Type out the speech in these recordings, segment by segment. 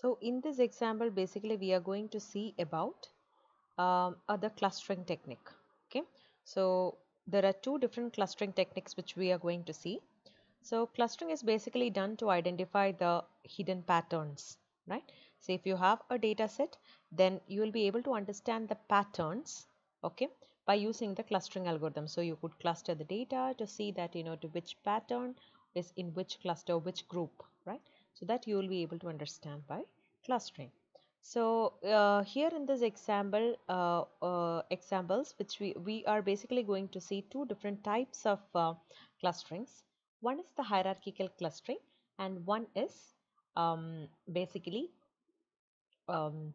So in this example, basically we are going to see about um, other clustering technique. Okay, so there are two different clustering techniques which we are going to see. So clustering is basically done to identify the hidden patterns, right? So if you have a data set, then you will be able to understand the patterns, okay, by using the clustering algorithm. So you could cluster the data to see that, you know, to which pattern is in which cluster, which group, right? So that you will be able to understand by clustering. So uh, here in this example, uh, uh, examples which we, we are basically going to see two different types of uh, clusterings. One is the hierarchical clustering and one is um, basically um,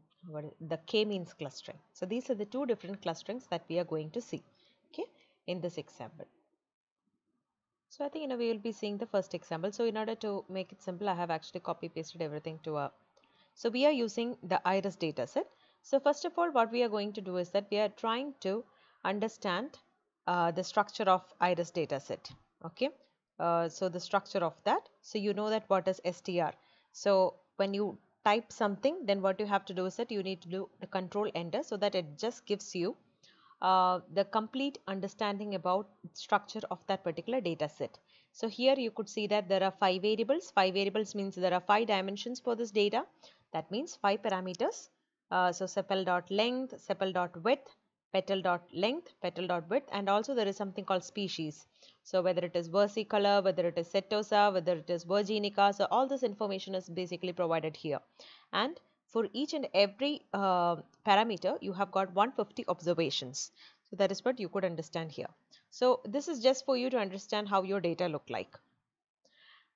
the k-means clustering. So these are the two different clusterings that we are going to see okay, in this example. So I think you know we will be seeing the first example. So in order to make it simple, I have actually copy pasted everything to a. So we are using the iris dataset. So first of all, what we are going to do is that we are trying to understand uh, the structure of iris dataset. Okay. Uh, so the structure of that. So you know that what is str. So when you type something, then what you have to do is that you need to do the control enter so that it just gives you uh, the complete understanding about structure of that particular data set. So here you could see that there are five variables. Five variables means there are five dimensions for this data. That means five parameters. Uh, so sepal.length, sepal.width, petal.length, petal.width and also there is something called species. So whether it is versicolor, whether it is setosa, whether it is virginica, so all this information is basically provided here. And for each and every uh, parameter, you have got 150 observations. So that is what you could understand here. So this is just for you to understand how your data look like.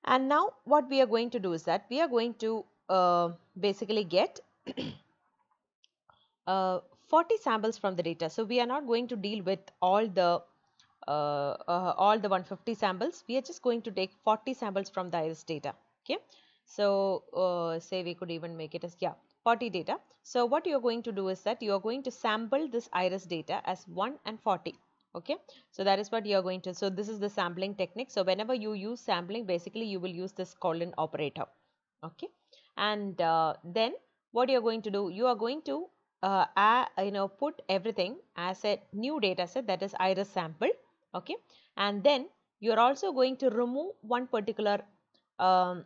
And now what we are going to do is that we are going to uh, basically get uh, 40 samples from the data. So we are not going to deal with all the uh, uh all the 150 samples. We are just going to take 40 samples from the iris data. Okay. So uh, say we could even make it as yeah 40 data. So what you are going to do is that you are going to sample this iris data as 1 and 40 okay so that is what you are going to so this is the sampling technique so whenever you use sampling basically you will use this colon operator okay and uh, then what you are going to do you are going to uh, uh, you know put everything as a new data set that is iris sample okay and then you are also going to remove one particular um,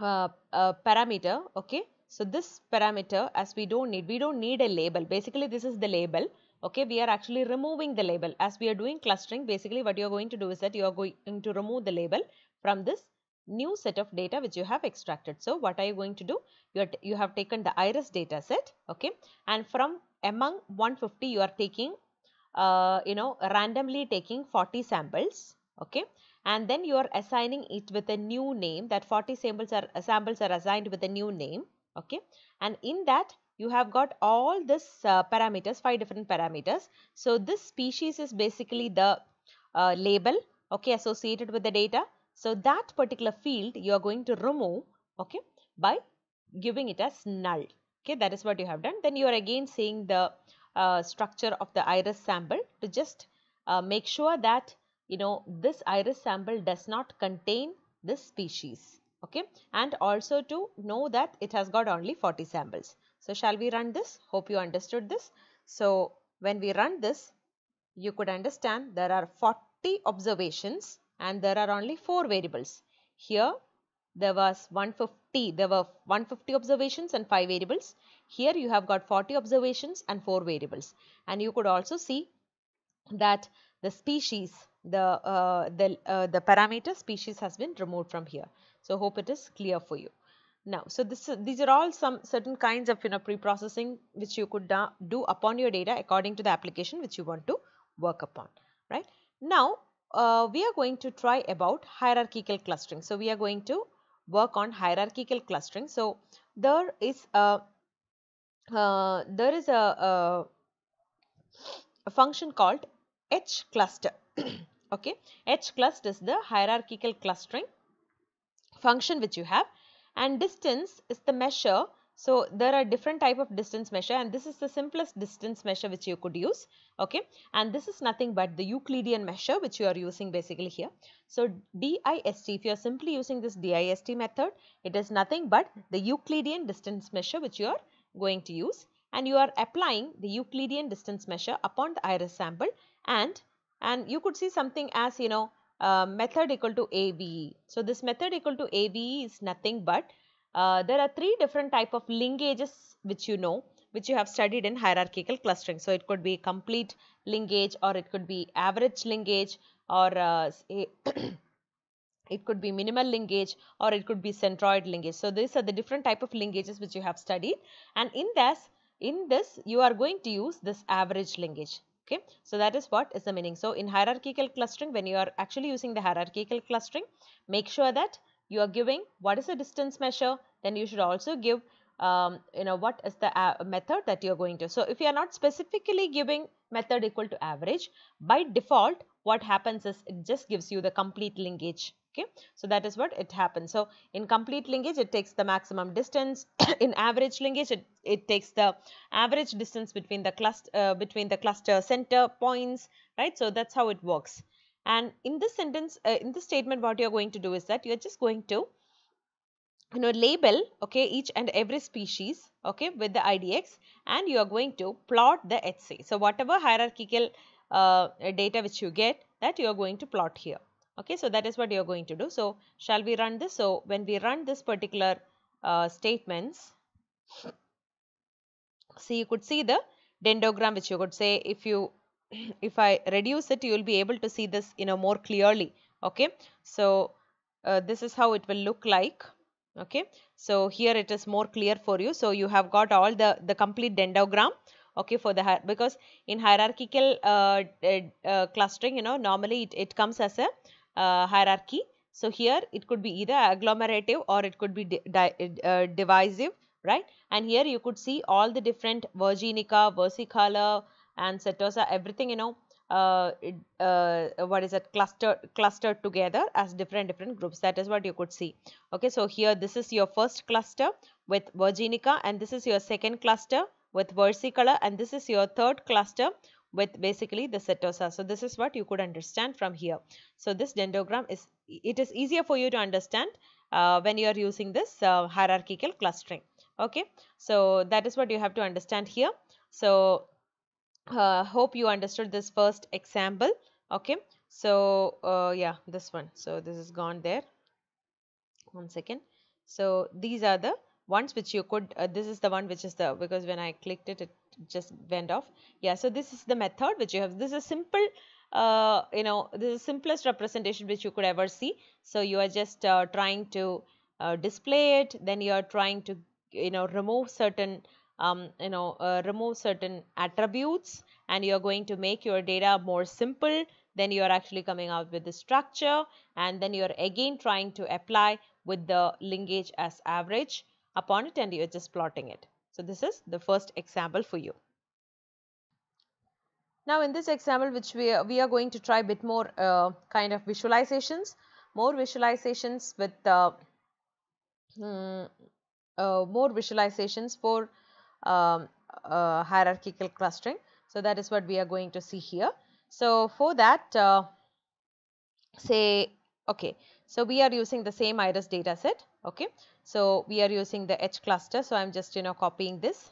uh, uh, parameter okay so this parameter as we don't need, we don't need a label. Basically this is the label. Okay, we are actually removing the label. As we are doing clustering, basically what you are going to do is that you are going to remove the label from this new set of data which you have extracted. So what are you going to do? You, are you have taken the iris data set, okay, and from among 150 you are taking, uh, you know, randomly taking 40 samples, okay, and then you are assigning it with a new name that 40 samples are samples are assigned with a new name okay and in that you have got all this uh, parameters five different parameters so this species is basically the uh, label okay associated with the data so that particular field you are going to remove okay by giving it as null okay that is what you have done then you are again seeing the uh, structure of the iris sample to just uh, make sure that you know this iris sample does not contain this species okay and also to know that it has got only 40 samples. So shall we run this? Hope you understood this. So when we run this you could understand there are 40 observations and there are only 4 variables. Here there was 150 there were 150 observations and 5 variables. Here you have got 40 observations and 4 variables and you could also see that the species the uh, the uh, the parameter species has been removed from here so hope it is clear for you. Now, so this, these are all some certain kinds of you know pre-processing which you could uh, do upon your data according to the application which you want to work upon, right? Now, uh, we are going to try about hierarchical clustering. So, we are going to work on hierarchical clustering. So, there is a uh, there is a, a, a function called H cluster. okay, H cluster is the hierarchical clustering function which you have and distance is the measure so there are different type of distance measure and this is the simplest distance measure which you could use. Okay. And this is nothing but the Euclidean measure which you are using basically here. So DIST, if you are simply using this DIST method, it is nothing but the Euclidean distance measure which you are going to use. And you are applying the Euclidean distance measure upon the iris sample and and you could see something as you know uh, method equal to AVE. So this method equal to AVE is nothing but uh, there are three different type of linkages which you know which you have studied in hierarchical clustering. So it could be complete linkage or it could be average linkage or uh, it could be minimal linkage or it could be centroid linkage. So these are the different type of linkages which you have studied and in this in this you are going to use this average linkage okay so that is what is the meaning so in hierarchical clustering when you are actually using the hierarchical clustering make sure that you are giving what is the distance measure then you should also give um, you know what is the method that you are going to so if you are not specifically giving method equal to average by default what happens is it just gives you the complete linkage okay so that is what it happens so in complete linkage it takes the maximum distance in average linkage it, it takes the average distance between the cluster uh, between the cluster center points right so that's how it works and in this sentence uh, in this statement what you're going to do is that you're just going to you know label okay each and every species okay with the idx and you are going to plot the hc so whatever hierarchical uh, data which you get that you are going to plot here Okay, so that is what you're going to do. So shall we run this? So when we run this particular uh, statements, see you could see the dendrogram which you could say if you if I reduce it you will be able to see this you know more clearly okay so uh, this is how it will look like okay so here it is more clear for you so you have got all the the complete dendrogram okay for the because in hierarchical uh, uh, clustering you know normally it, it comes as a uh, hierarchy. So here it could be either agglomerative or it could be di uh, divisive, right? And here you could see all the different Virginica, versicolor and setosa, everything, you know, uh, uh, what is it, cluster, clustered together as different, different groups. That is what you could see. Okay, so here this is your first cluster with Virginica and this is your second cluster with versicolor and this is your third cluster with basically the setosa. So this is what you could understand from here. So this dendrogram is, it is easier for you to understand uh, when you are using this uh, hierarchical clustering. Okay, so that is what you have to understand here. So uh, hope you understood this first example. Okay, so uh, yeah, this one. So this is gone there. One second. So these are the ones which you could uh, this is the one which is the because when I clicked it it just went off yeah so this is the method which you have this is simple uh, you know this is simplest representation which you could ever see so you are just uh, trying to uh, display it then you are trying to you know remove certain um, you know uh, remove certain attributes and you are going to make your data more simple then you are actually coming out with the structure and then you are again trying to apply with the linkage as average upon it and you are just plotting it. So, this is the first example for you. Now, in this example which we are, we are going to try a bit more uh, kind of visualizations, more visualizations with uh, hmm, uh, more visualizations for um, uh, hierarchical clustering. So, that is what we are going to see here. So, for that uh, say okay so we are using the same iris data set. Okay. So we are using the H cluster. So I'm just, you know, copying this.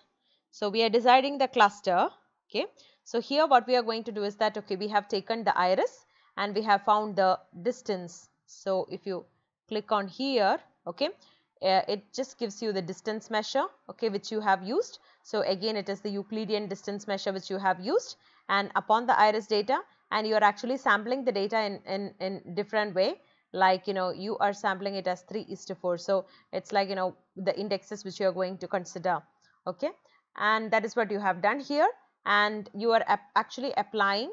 So we are deciding the cluster. Okay. So here what we are going to do is that, okay, we have taken the iris and we have found the distance. So if you click on here, okay, uh, it just gives you the distance measure okay which you have used so again it is the euclidean distance measure which you have used and upon the iris data and you are actually sampling the data in in in different way like you know you are sampling it as 3 is to 4 so it's like you know the indexes which you are going to consider okay and that is what you have done here and you are ap actually applying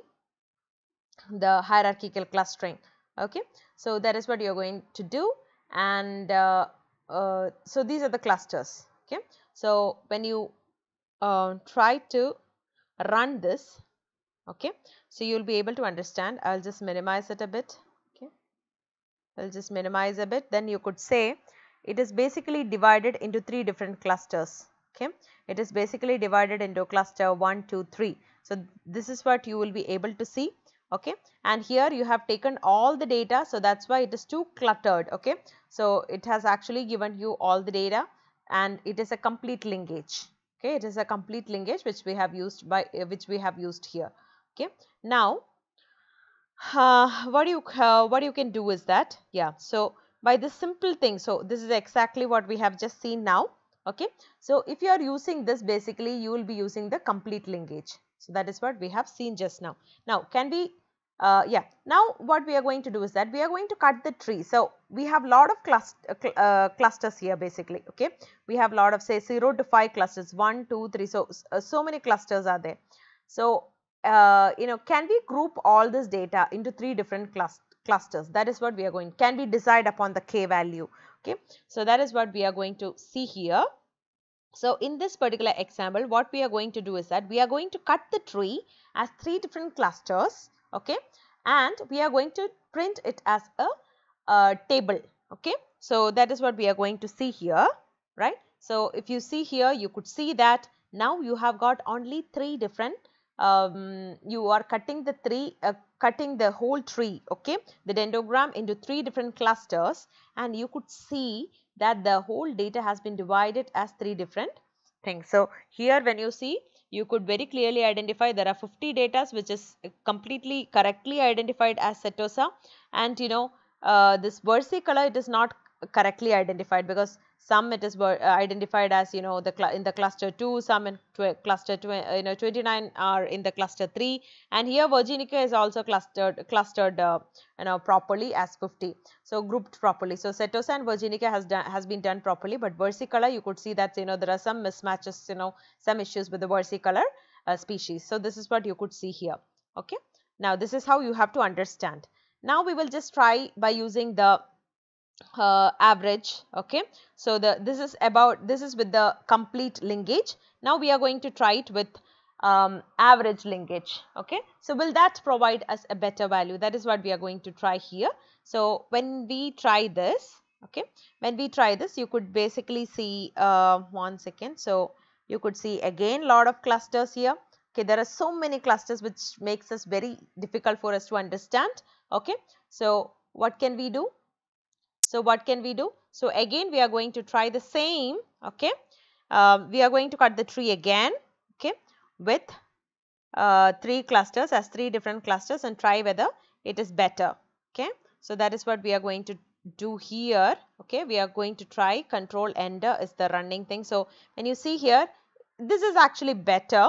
the hierarchical clustering okay so that is what you are going to do and uh, uh, so these are the clusters okay so when you uh, try to run this okay so you will be able to understand i'll just minimize it a bit I will just minimize a bit then you could say it is basically divided into three different clusters. Okay. It is basically divided into cluster 1, 2, 3. So, this is what you will be able to see okay and here you have taken all the data so that's why it is too cluttered okay so it has actually given you all the data and it is a complete linkage okay it is a complete linkage which we have used by which we have used here okay now uh, what you uh, what you can do is that yeah so by this simple thing so this is exactly what we have just seen now okay so if you are using this basically you will be using the complete linkage so that is what we have seen just now now can we uh, yeah now what we are going to do is that we are going to cut the tree so we have lot of clust uh, cl uh, clusters here basically okay we have lot of say 0 to 5 clusters 1 2 3 so uh, so many clusters are there so uh, you know can we group all this data into three different clus clusters that is what we are going can we decide upon the k value okay so that is what we are going to see here so in this particular example what we are going to do is that we are going to cut the tree as three different clusters okay and we are going to print it as a table okay so that is what we are going to see here right so if you see here you could see that now you have got only three different um, you are cutting the three uh, cutting the whole tree okay the dendrogram into three different clusters and you could see that the whole data has been divided as three different things so here when you see you could very clearly identify there are 50 datas which is completely correctly identified as setosa and you know uh, this versicolor it is not correctly identified because some it is uh, identified as you know the in the cluster 2 some in cluster tw uh, you know 29 are in the cluster 3 and here virginica is also clustered clustered uh, you know properly as 50 so grouped properly so setosa and virginica has done has been done properly but versicolor you could see that you know there are some mismatches you know some issues with the versicolor uh, species so this is what you could see here okay now this is how you have to understand now we will just try by using the uh, average okay so the this is about this is with the complete linkage now we are going to try it with um, average linkage okay so will that provide us a better value that is what we are going to try here so when we try this okay when we try this you could basically see uh, one second so you could see again lot of clusters here okay there are so many clusters which makes us very difficult for us to understand okay so what can we do so what can we do? So again we are going to try the same okay. Um, we are going to cut the tree again okay with uh, three clusters as three different clusters and try whether it is better okay. So that is what we are going to do here okay we are going to try control ender is the running thing so when you see here this is actually better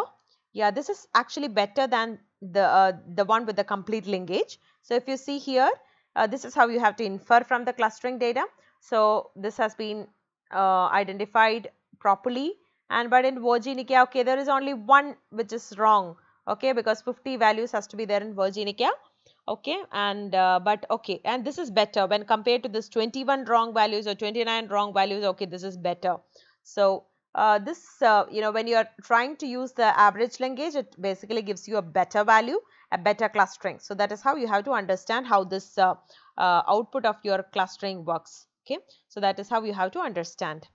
yeah this is actually better than the uh, the one with the complete linkage so if you see here uh, this is how you have to infer from the clustering data. So, this has been uh, identified properly and but in Virginia, okay, there is only one which is wrong, okay, because 50 values has to be there in Virginia, okay, and uh, but okay, and this is better when compared to this 21 wrong values or 29 wrong values, okay, this is better. So, uh, this uh, you know when you are trying to use the average language it basically gives you a better value a better clustering. So that is how you have to understand how this uh, uh, output of your clustering works. Okay. So that is how you have to understand.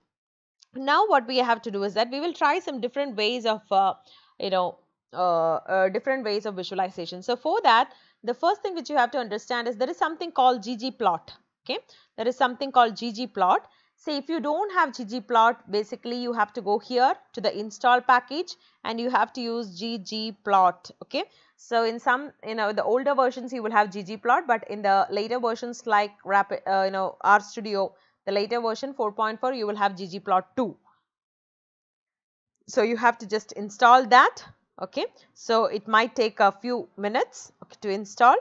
Now what we have to do is that we will try some different ways of, uh, you know, uh, uh, different ways of visualization. So for that, the first thing which you have to understand is there is something called ggplot. Okay. There is something called ggplot Say if you don't have ggplot, basically you have to go here to the install package and you have to use ggplot, okay. So in some, you know, the older versions you will have ggplot, but in the later versions like rapid, uh, you know, RStudio, the later version 4.4, you will have ggplot 2. So you have to just install that, okay. So it might take a few minutes okay, to install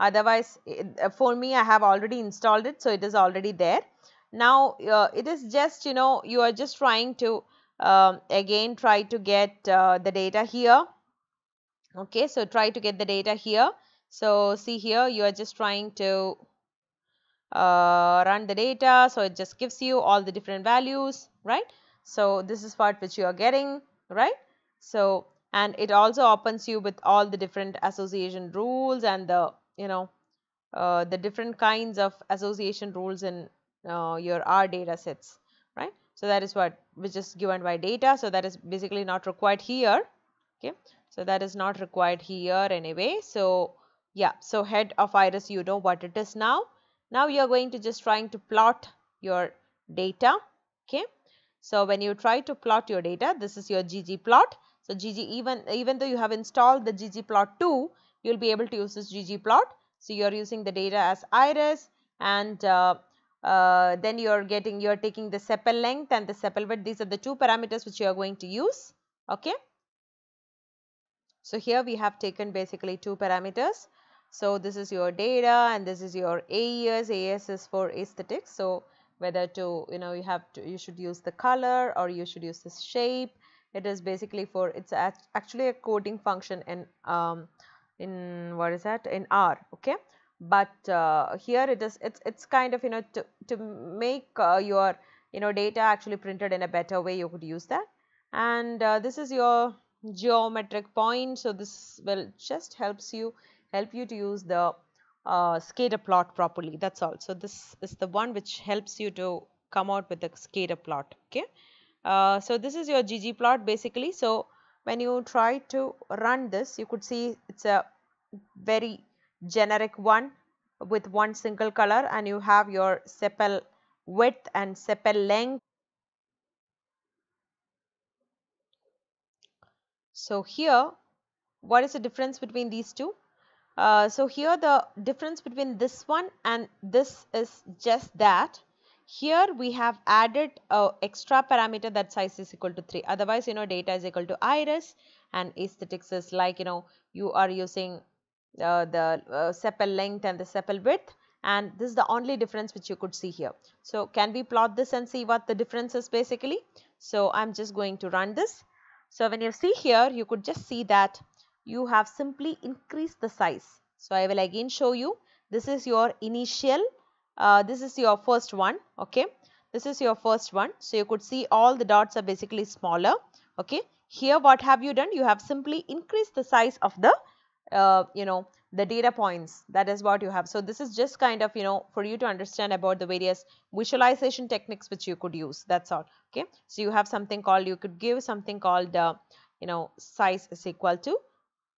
otherwise uh, for me I have already installed it so it is already there now uh, it is just you know you are just trying to um, again try to get uh, the data here okay so try to get the data here so see here you are just trying to uh, run the data so it just gives you all the different values right so this is part which you are getting right so and it also opens you with all the different association rules and the you know uh, the different kinds of association rules in uh, your R data sets, right. So, that is what which is given by data. So, that is basically not required here, okay. So, that is not required here anyway. So, yeah, so head of iris you know what it is now. Now, you are going to just trying to plot your data, okay. So, when you try to plot your data, this is your ggplot. So, gg even even though you have installed the ggplot2, you will be able to use this ggplot. So, you are using the data as iris and uh, uh, then you are getting you are taking the sepal length and the sepal width these are the two parameters which you are going to use okay so here we have taken basically two parameters so this is your data and this is your AES AES is for aesthetics so whether to you know you have to you should use the color or you should use the shape it is basically for it's actually a coding function in um in what is that in r okay but uh, here it is it's it's kind of you know to, to make uh, your you know data actually printed in a better way you could use that and uh, this is your geometric point so this will just helps you help you to use the uh, scatter plot properly that's all so this is the one which helps you to come out with the scatter plot okay uh, so this is your ggplot basically so when you try to run this you could see it's a very generic one with one single color and you have your sepal width and sepal length. So here what is the difference between these two? Uh, so here the difference between this one and this is just that here we have added a extra parameter that size is equal to 3 otherwise you know data is equal to iris and aesthetics is like you know you are using uh, the uh, sepal length and the sepal width and this is the only difference which you could see here. So, can we plot this and see what the difference is basically? So, I am just going to run this. So, when you see here you could just see that you have simply increased the size. So, I will again show you this is your initial uh, this is your first one okay this is your first one so you could see all the dots are basically smaller okay here what have you done you have simply increased the size of the uh, you know the data points that is what you have so this is just kind of you know for you to understand about the various visualization techniques which you could use that's all okay so you have something called you could give something called uh, you know size is equal to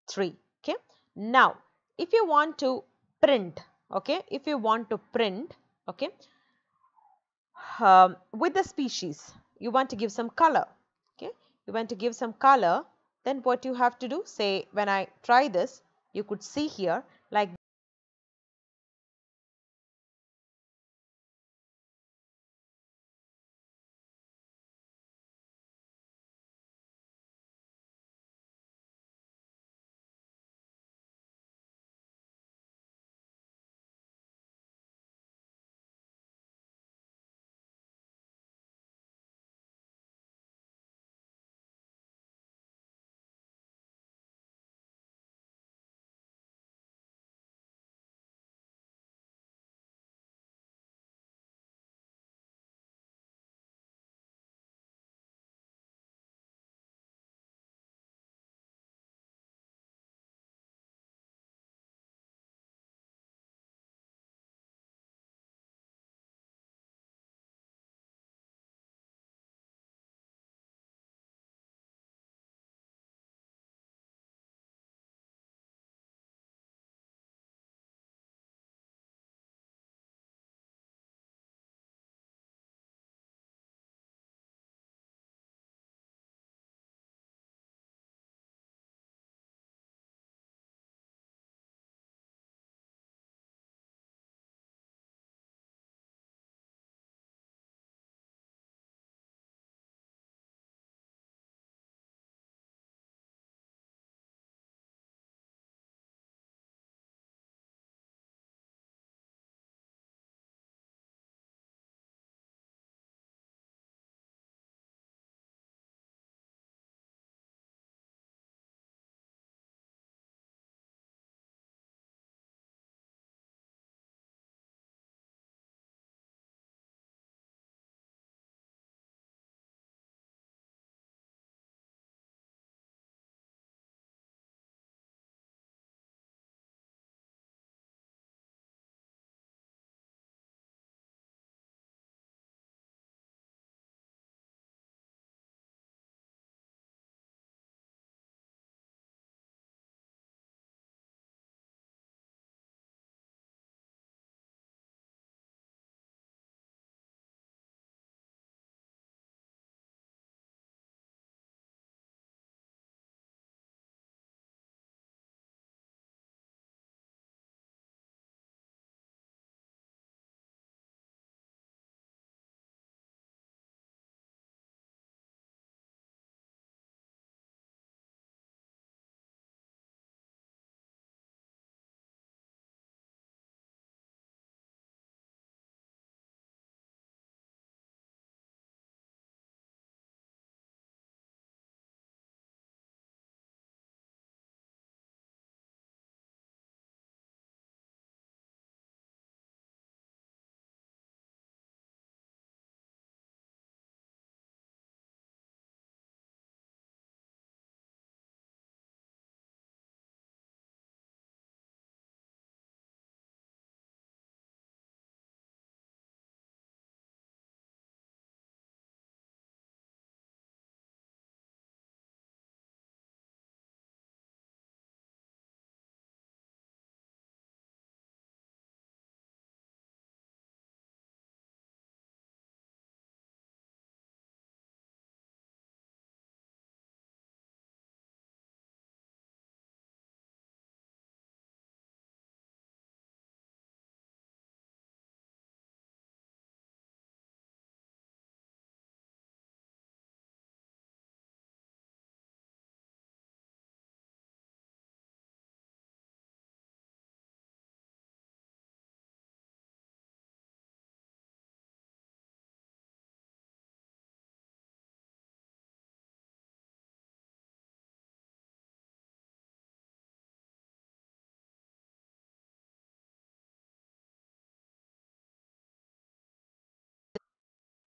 3 okay now if you want to print okay if you want to print okay um, with the species you want to give some color okay you want to give some color then what you have to do say when I try this you could see here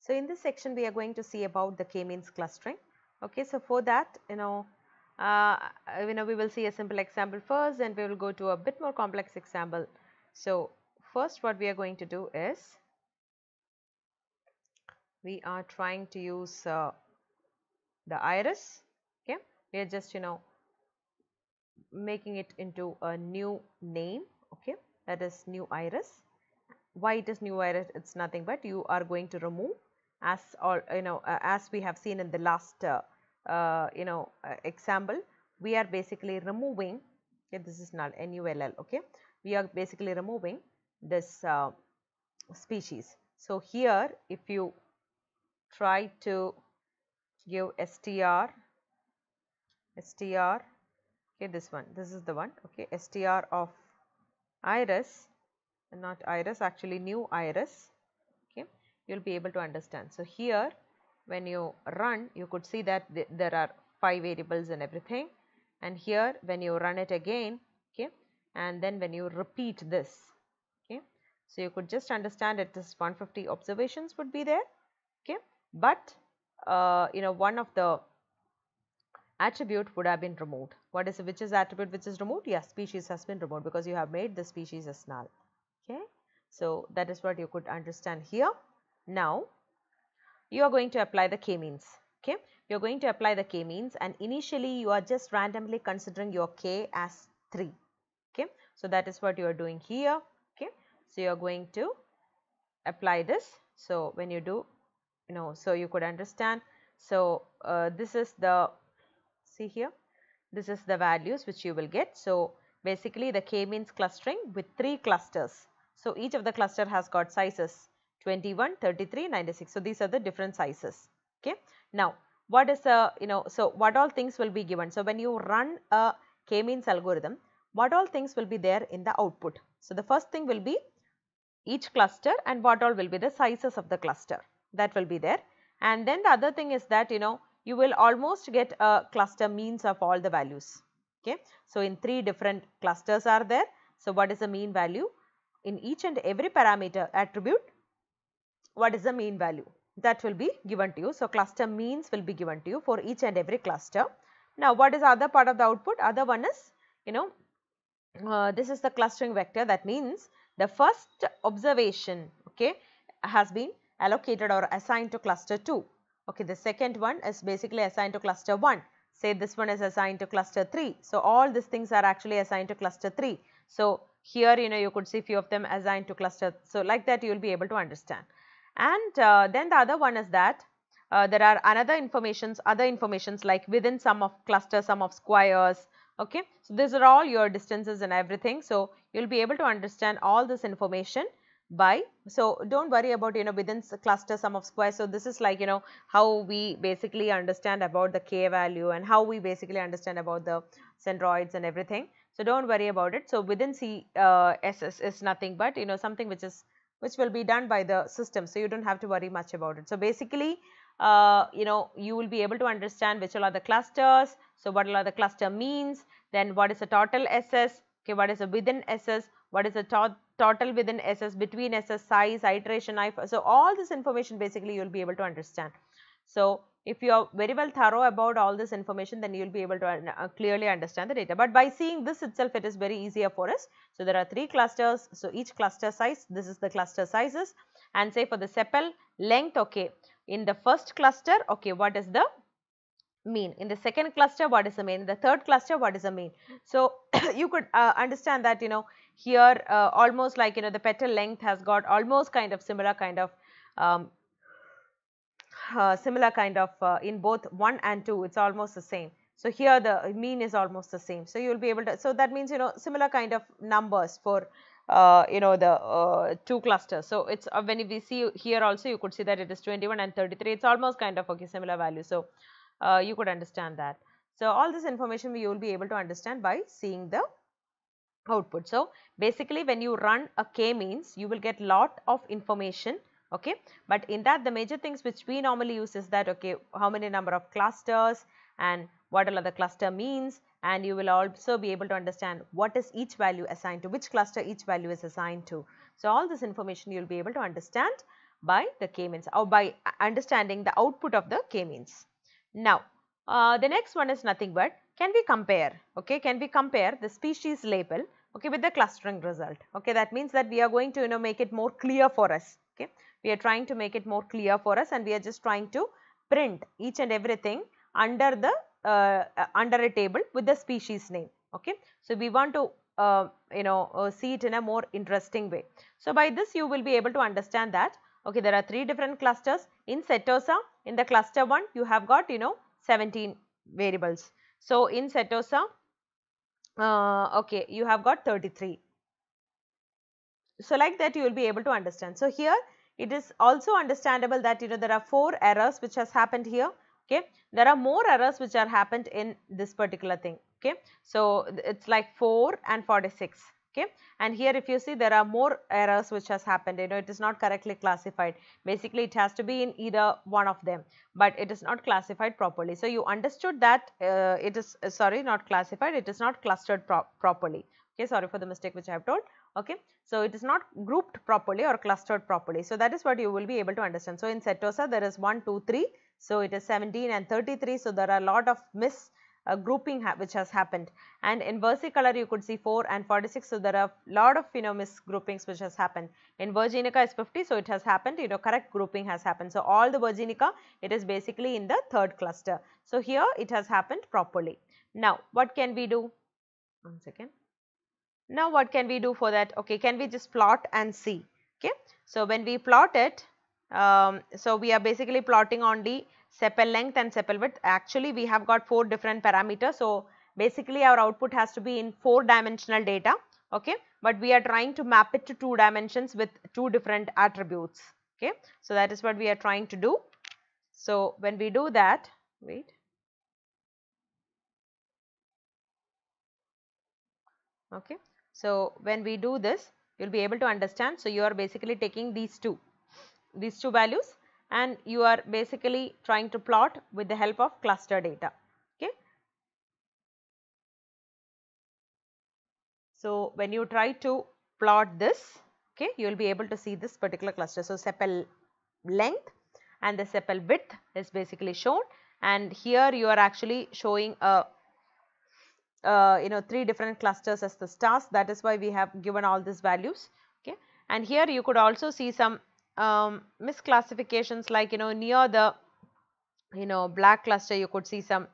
So, in this section we are going to see about the k-means clustering. Okay, so for that you know uh, you know we will see a simple example first and we will go to a bit more complex example. So, first what we are going to do is we are trying to use uh, the iris okay we are just you know making it into a new name okay that is new iris why it is new iris it's nothing but you are going to remove as or you know uh, as we have seen in the last uh, uh, you know example we are basically removing okay, this is not NULL okay we are basically removing this species. So, here if you try to give str str okay this one this is the one okay str of iris not iris actually new iris you will be able to understand. So, here when you run you could see that th there are 5 variables and everything and here when you run it again okay and then when you repeat this okay. So, you could just understand that this 150 observations would be there okay but uh, you know one of the attribute would have been removed. What is which is attribute which is removed? Yeah, species has been removed because you have made the species as null. Okay. So, that is what you could understand here. Now, you are going to apply the k-means. Okay, you are going to apply the k-means and initially you are just randomly considering your k as 3. Okay, so that is what you are doing here. Okay, so you are going to apply this. So when you do, you know, so you could understand. So uh, this is the see here, this is the values which you will get. So basically the k-means clustering with three clusters. So each of the cluster has got sizes 21, 33, 96. So, these are the different sizes. Okay. Now, what is a, you know, so what all things will be given. So, when you run a k-means algorithm, what all things will be there in the output. So, the first thing will be each cluster and what all will be the sizes of the cluster that will be there. And then the other thing is that, you know, you will almost get a cluster means of all the values. Okay. So, in three different clusters are there. So, what is the mean value? In each and every parameter attribute what is the mean value that will be given to you. So, cluster means will be given to you for each and every cluster. Now, what is other part of the output? Other one is you know uh, this is the clustering vector that means the first observation okay has been allocated or assigned to cluster 2. Okay, the second one is basically assigned to cluster 1. Say this one is assigned to cluster 3. So, all these things are actually assigned to cluster 3. So, here you know you could see few of them assigned to cluster. So, like that you will be able to understand and uh, then the other one is that uh, there are another informations other informations like within sum of cluster sum of squares okay so these are all your distances and everything so you'll be able to understand all this information by so don't worry about you know within cluster sum of squares so this is like you know how we basically understand about the k value and how we basically understand about the centroids and everything so don't worry about it so within c uh, ss is nothing but you know something which is which will be done by the system. So, you do not have to worry much about it. So, basically uh, you know you will be able to understand which are the clusters. So, what all are the cluster means then what is the total SS okay what is the within SS what is the to total within SS between SS size iteration I so all this information basically you will be able to understand. So, if you are very well thorough about all this information then you will be able to uh, clearly understand the data. But by seeing this itself it is very easier for us. So, there are 3 clusters. So, each cluster size this is the cluster sizes and say for the sepal length okay in the first cluster okay what is the mean in the second cluster what is the mean in the third cluster what is the mean. So, you could uh, understand that you know here uh, almost like you know the petal length has got almost kind of similar kind of um, uh, similar kind of uh, in both 1 and 2 it's almost the same so here the mean is almost the same so you will be able to so that means you know similar kind of numbers for uh, you know the uh, two clusters so it's uh, when we see here also you could see that it is 21 and 33 it's almost kind of okay similar value so you could understand that so all this information you will be able to understand by seeing the output so basically when you run a k means you will get lot of information okay but in that the major things which we normally use is that okay how many number of clusters and what all the cluster means and you will also be able to understand what is each value assigned to which cluster each value is assigned to so all this information you will be able to understand by the k-means or by understanding the output of the k-means now uh, the next one is nothing but can we compare okay can we compare the species label okay with the clustering result okay that means that we are going to you know make it more clear for us okay we are trying to make it more clear for us and we are just trying to print each and everything under the uh, uh, under a table with the species name okay so we want to uh, you know uh, see it in a more interesting way so by this you will be able to understand that okay there are three different clusters in setosa in the cluster 1 you have got you know 17 variables so in setosa uh, okay you have got 33 so, like that you will be able to understand. So, here it is also understandable that you know there are four errors which has happened here. Okay. There are more errors which are happened in this particular thing. Okay. So, it is like 4 and 46. Okay. And here if you see there are more errors which has happened, you know it is not correctly classified. Basically it has to be in either one of them, but it is not classified properly. So, you understood that uh, it is uh, sorry not classified, it is not clustered pro properly. Okay, sorry for the mistake which I have told okay. So, it is not grouped properly or clustered properly. So, that is what you will be able to understand. So, in setosa there is 1, 2, 3. So, it is 17 and 33. So, there are a lot of miss uh, grouping ha which has happened and in versicolor you could see 4 and 46 so there are a lot of you know groupings which has happened in virginica is 50 so it has happened you know correct grouping has happened so all the virginica it is basically in the third cluster so here it has happened properly now what can we do one second now what can we do for that? Okay, can we just plot and see? Okay, so when we plot it, um, so we are basically plotting only sepal length and sepal width. Actually, we have got four different parameters. So basically, our output has to be in four dimensional data. Okay, but we are trying to map it to two dimensions with two different attributes. Okay, so that is what we are trying to do. So when we do that, wait. Okay, so, when we do this you will be able to understand. So, you are basically taking these two, these two values and you are basically trying to plot with the help of cluster data. Okay. So, when you try to plot this, okay, you will be able to see this particular cluster. So, sepal length and the sepal width is basically shown and here you are actually showing a uh, you know three different clusters as the stars that is why we have given all these values okay and here you could also see some um, misclassifications like you know near the you know black cluster you could see some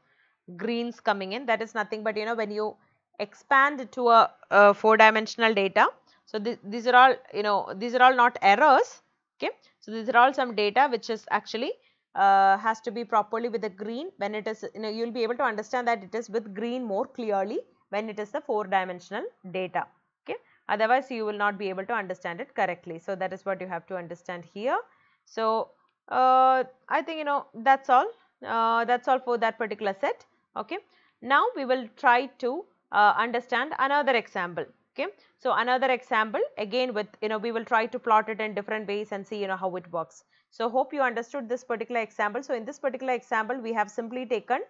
greens coming in that is nothing but you know when you expand to a, a four dimensional data so th these are all you know these are all not errors okay so these are all some data which is actually uh, has to be properly with the green when it is you know you will be able to understand that it is with green more clearly when it is the four dimensional data okay otherwise you will not be able to understand it correctly so that is what you have to understand here so uh, i think you know that's all uh, that's all for that particular set okay now we will try to uh, understand another example okay so another example again with you know we will try to plot it in different ways and see you know how it works so, hope you understood this particular example. So, in this particular example, we have simply taken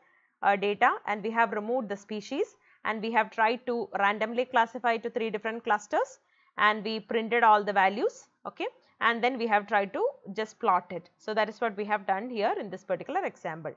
uh, data and we have removed the species and we have tried to randomly classify to three different clusters and we printed all the values okay and then we have tried to just plot it. So, that is what we have done here in this particular example.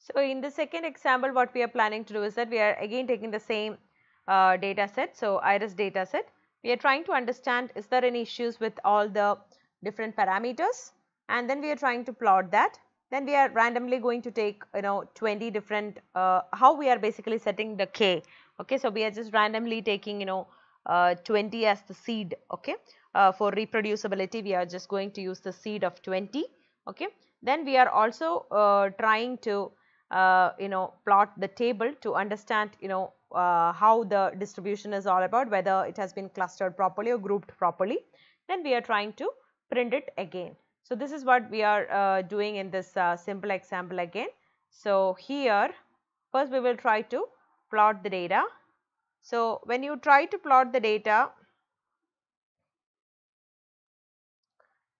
So, in the second example what we are planning to do is that we are again taking the same uh, data set. So, iris data set. We are trying to understand is there any issues with all the different parameters and then we are trying to plot that. Then we are randomly going to take you know 20 different uh, how we are basically setting the k. Okay, so we are just randomly taking you know uh, 20 as the seed. Okay, uh, for reproducibility we are just going to use the seed of 20. Okay, then we are also uh, trying to uh, you know plot the table to understand you know uh, how the distribution is all about whether it has been clustered properly or grouped properly. Then we are trying to print it again. So, this is what we are uh, doing in this uh, simple example again. So, here first we will try to plot the data. So, when you try to plot the data,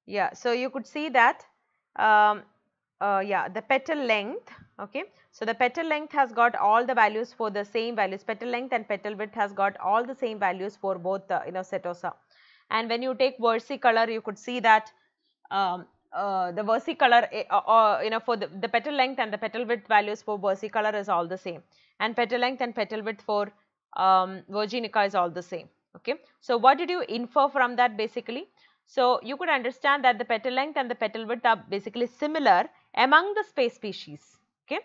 yeah, so you could see that um, uh, yeah the petal length okay so the petal length has got all the values for the same values petal length and petal width has got all the same values for both the you know setosa and when you take versicolor you could see that um, uh, the versicolor eh, uh, uh, you know for the, the, petal length and the petal width values for versicolor is all the same and petal length and petal width for um, virginica is all the same okay. So what did you infer from that basically? So you could understand that the petal length and the petal width are basically similar among the space species okay.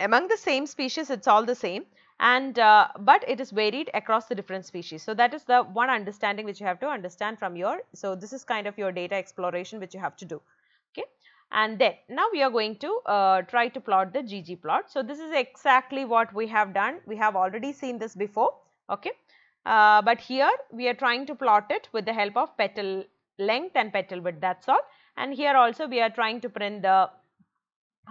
Among the same species it is all the same and uh, but it is varied across the different species. So, that is the one understanding which you have to understand from your. So, this is kind of your data exploration which you have to do okay. And then now we are going to uh, try to plot the GG plot. So, this is exactly what we have done. We have already seen this before okay. Uh, but here we are trying to plot it with the help of petal length and petal width that is all and here also we are trying to print the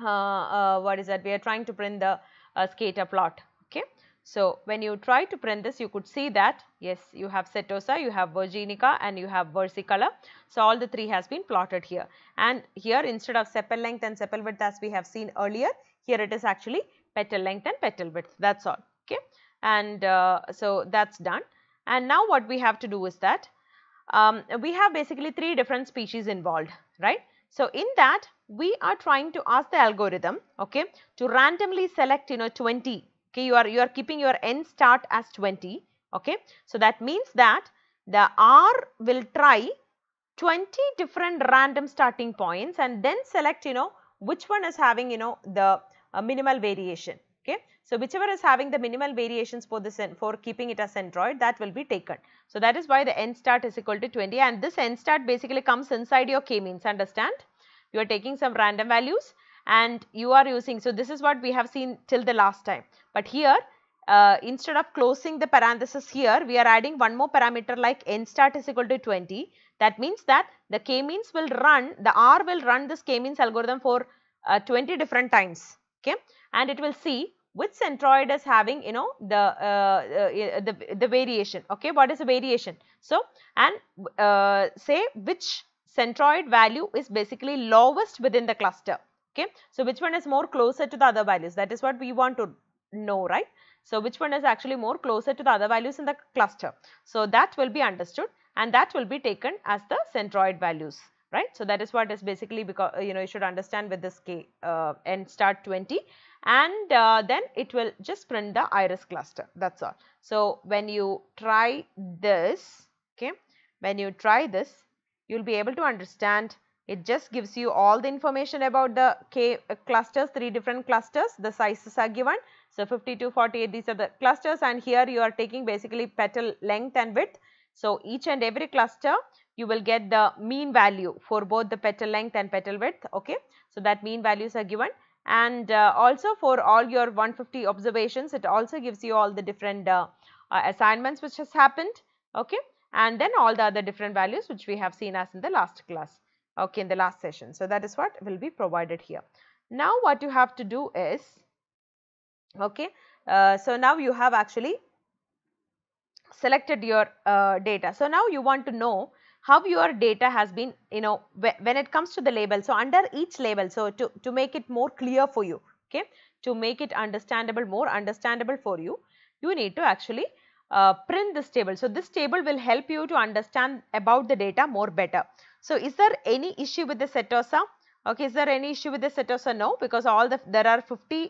uh, uh, what is that we are trying to print the uh, scatter plot Okay. So, when you try to print this you could see that yes you have setosa, you have virginica and you have versicolor. So, all the three has been plotted here and here instead of sepal length and sepal width as we have seen earlier here it is actually petal length and petal width that is all okay. And uh, so that is done and now what we have to do is that um, we have basically three different species involved right. So, in that we are trying to ask the algorithm okay to randomly select you know 20 okay you are you are keeping your n start as 20 okay so that means that the r will try 20 different random starting points and then select you know which one is having you know the uh, minimal variation okay so whichever is having the minimal variations for this for keeping it as centroid that will be taken so that is why the n start is equal to 20 and this n start basically comes inside your k means understand you are taking some random values and you are using. So, this is what we have seen till the last time, but here uh, instead of closing the parenthesis here we are adding one more parameter like n start is equal to 20 that means that the k means will run the r will run this k means algorithm for uh, 20 different times okay and it will see which centroid is having you know the uh, uh the, the variation okay what is the variation so and uh, say which centroid value is basically lowest within the cluster okay so which one is more closer to the other values that is what we want to know right so which one is actually more closer to the other values in the cluster so that will be understood and that will be taken as the centroid values right so that is what is basically because uh, you know you should understand with this k uh, n 20 and uh, then it will just print the iris cluster that's all so when you try this okay when you try this you'll be able to understand it just gives you all the information about the K uh, clusters, three different clusters, the sizes are given. So, 52, 48 these are the clusters and here you are taking basically petal length and width. So, each and every cluster you will get the mean value for both the petal length and petal width okay. So, that mean values are given and uh, also for all your 150 observations it also gives you all the different uh, uh, assignments which has happened okay and then all the other different values which we have seen as in the last class okay in the last session so that is what will be provided here now what you have to do is okay uh, so now you have actually selected your uh, data so now you want to know how your data has been you know when it comes to the label so under each label so to to make it more clear for you okay to make it understandable more understandable for you you need to actually uh, print this table so this table will help you to understand about the data more better so, is there any issue with the setosa? Okay, is there any issue with the setosa? No, because all the there are 50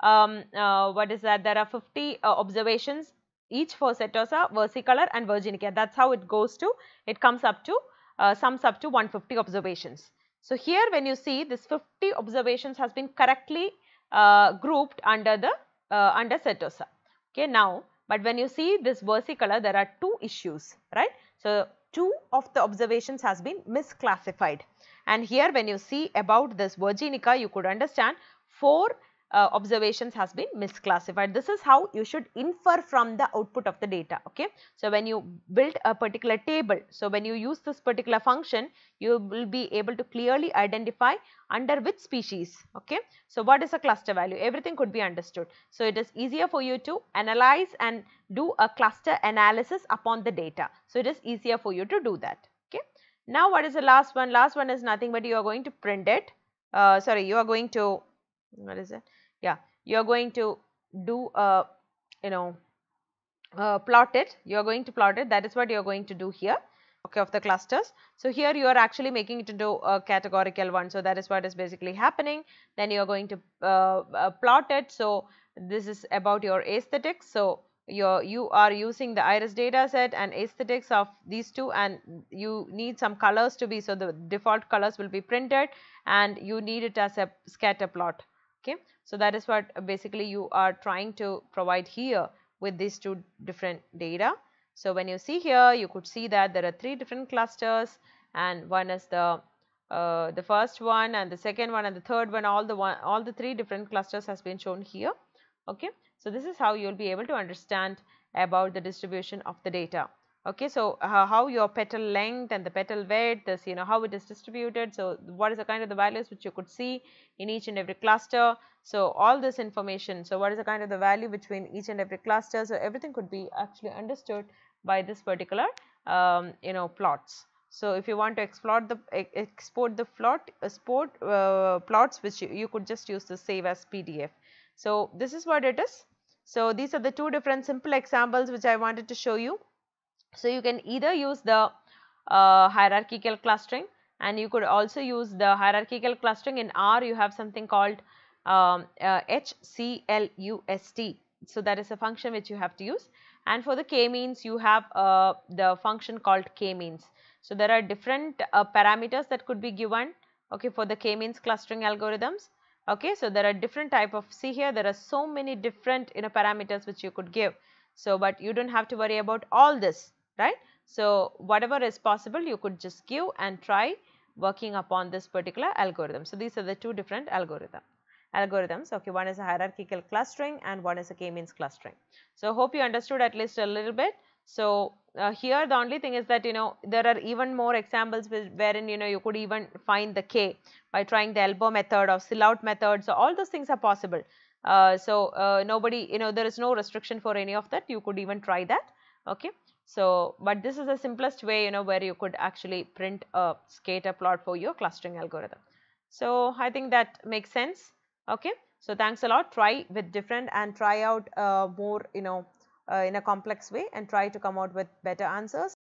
um, uh, what is that? There are 50 uh, observations each for setosa, versicolor and virginica. That's how it goes to. It comes up to uh, sums up to 150 observations. So here when you see this 50 observations has been correctly uh, grouped under the uh, under setosa. Okay, now but when you see this versicolor, there are two issues, right? So two of the observations has been misclassified. And here when you see about this Virginica, you could understand four uh, observations has been misclassified. This is how you should infer from the output of the data. Okay. So, when you build a particular table, so when you use this particular function, you will be able to clearly identify under which species. Okay. So, what is a cluster value? Everything could be understood. So, it is easier for you to analyze and do a cluster analysis upon the data. So, it is easier for you to do that. Okay. Now, what is the last one? Last one is nothing but you are going to print it. Uh, sorry, you are going to what is it yeah you're going to do a you know uh, plot it you're going to plot it that is what you're going to do here okay of the clusters so here you are actually making it into a categorical one so that is what is basically happening then you are going to uh, uh, plot it so this is about your aesthetics so your you are using the iris data set and aesthetics of these two and you need some colors to be so the default colors will be printed and you need it as a scatter plot okay so that is what basically you are trying to provide here with these two different data so when you see here you could see that there are three different clusters and one is the uh, the first one and the second one and the third one all the one all the three different clusters has been shown here okay so this is how you will be able to understand about the distribution of the data okay so uh, how your petal length and the petal width this you know how it is distributed so what is the kind of the values which you could see in each and every cluster so all this information so what is the kind of the value between each and every cluster so everything could be actually understood by this particular um, you know plots so if you want to export the export the plot export uh, uh, plots which you, you could just use to save as pdf so this is what it is so these are the two different simple examples which i wanted to show you so, you can either use the uh, hierarchical clustering and you could also use the hierarchical clustering in R you have something called um, uh, HCLUST. So, that is a function which you have to use and for the k-means you have uh, the function called k-means. So, there are different uh, parameters that could be given okay, for the k-means clustering algorithms. Okay, so there are different type of see here there are so many different you know parameters which you could give. So, but you do not have to worry about all this right. So, whatever is possible you could just give and try working upon this particular algorithm. So, these are the two different algorithm algorithms okay one is a hierarchical clustering and one is a k-means clustering. So, hope you understood at least a little bit. So, uh, here the only thing is that you know there are even more examples with, wherein you know you could even find the k by trying the elbow method or sill out method. So, all those things are possible. Uh, so, uh, nobody you know there is no restriction for any of that you could even try that okay. So, but this is the simplest way, you know, where you could actually print a scatter plot for your clustering algorithm. So, I think that makes sense. Okay. So, thanks a lot. Try with different and try out uh, more, you know, uh, in a complex way and try to come out with better answers.